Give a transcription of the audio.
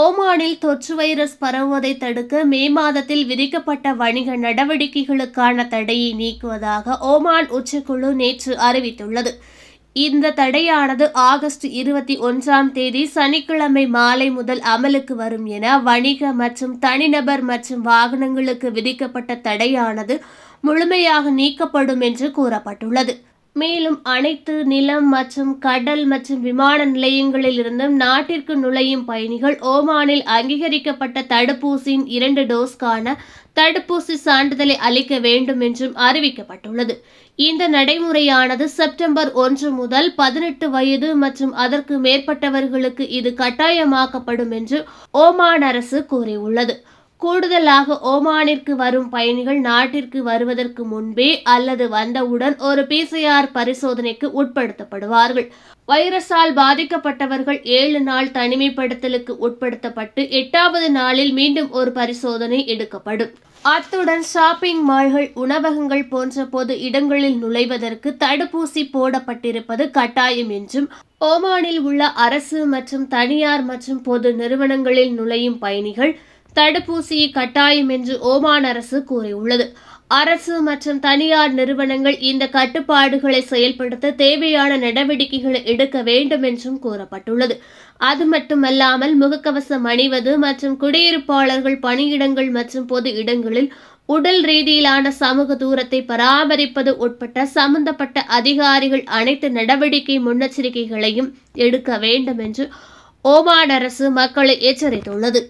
ஓமானில் தொற்று வைரஸ் பரவுவதை தடுக்க மே மாதத்தில் விதிக்கப்பட்ட வணிக நடவடிக்கைகளுக்கான தடையை நீக்குவதாக ஓமான் உச்சக்குழு நேற்று அறிவித்துள்ளது இந்த தடையானது ஆகஸ்ட் இருபத்தி ஒன்றாம் தேதி சனிக்கிழமை மாலை முதல் அமலுக்கு வரும் என வணிக மற்றும் தனிநபர் மற்றும் வாகனங்களுக்கு விதிக்கப்பட்ட தடையானது முழுமையாக நீக்கப்படும் என்று கூறப்பட்டுள்ளது மேலும் அனைத்து நிலம் மற்றும் கடல் மற்றும் விமான நிலையங்களில் இருந்தும் நாட்டிற்கு நுழையும் பயணிகள் ஓமானில் அங்கீகரிக்கப்பட்ட தடுப்பூசியின் இரண்டு டோஸ்கான தடுப்பூசி சான்றிதழை அளிக்க வேண்டும் என்றும் அறிவிக்கப்பட்டுள்ளது இந்த நடைமுறையானது செப்டம்பர் ஒன்று முதல் பதினெட்டு வயது மற்றும் அதற்கு மேற்பட்டவர்களுக்கு இது கட்டாயமாக்கப்படும் என்று ஓமான் அரசு கூறியுள்ளது கூடுதலாக ஓமானிற்கு வரும் பயணிகள் நாட்டிற்கு வருவதற்கு முன்பே அல்லது வந்தவுடன் ஒரு பிசிஆர் பரிசோதனைக்கு உட்படுத்தப்படுவார்கள் வைரஸால் பாதிக்கப்பட்டவர்கள் ஏழு நாள் தனிமைப்படுத்தலுக்கு உட்படுத்தப்பட்டு எட்டாவது நாளில் மீண்டும் ஒரு பரிசோதனை எடுக்கப்படும் அத்துடன் ஷாப்பிங் மால்கள் உணவகங்கள் போன்ற பொது இடங்களில் நுழைவதற்கு தடுப்பூசி போடப்பட்டிருப்பது கட்டாயம் என்றும் ஓமானில் உள்ள அரசு மற்றும் தனியார் மற்றும் பொது நிறுவனங்களில் நுழையும் பயணிகள் தடுப்பூசி கட்டாயம் என்று ஓமான் அரசு கூறியுள்ளது அரசு மற்றும் தனியார் நிறுவனங்கள் இந்த கட்டுப்பாடுகளை செயல்படுத்த தேவையான நடவடிக்கைகளை எடுக்க வேண்டும் என்றும் கூறப்பட்டுள்ளது அது மட்டுமல்லாமல் முகக்கவசம் அணிவது மற்றும் குடியிருப்பாளர்கள் பணியிடங்கள் மற்றும் பொது இடங்களில் உடல் ரீதியிலான சமூக தூரத்தை பராமரிப்பது உட்பட்ட சம்பந்தப்பட்ட அதிகாரிகள் அனைத்து நடவடிக்கை முன்னெச்சரிக்கைகளையும் எடுக்க வேண்டும் என்று ஓமான் அரசு மக்களை எச்சரித்துள்ளது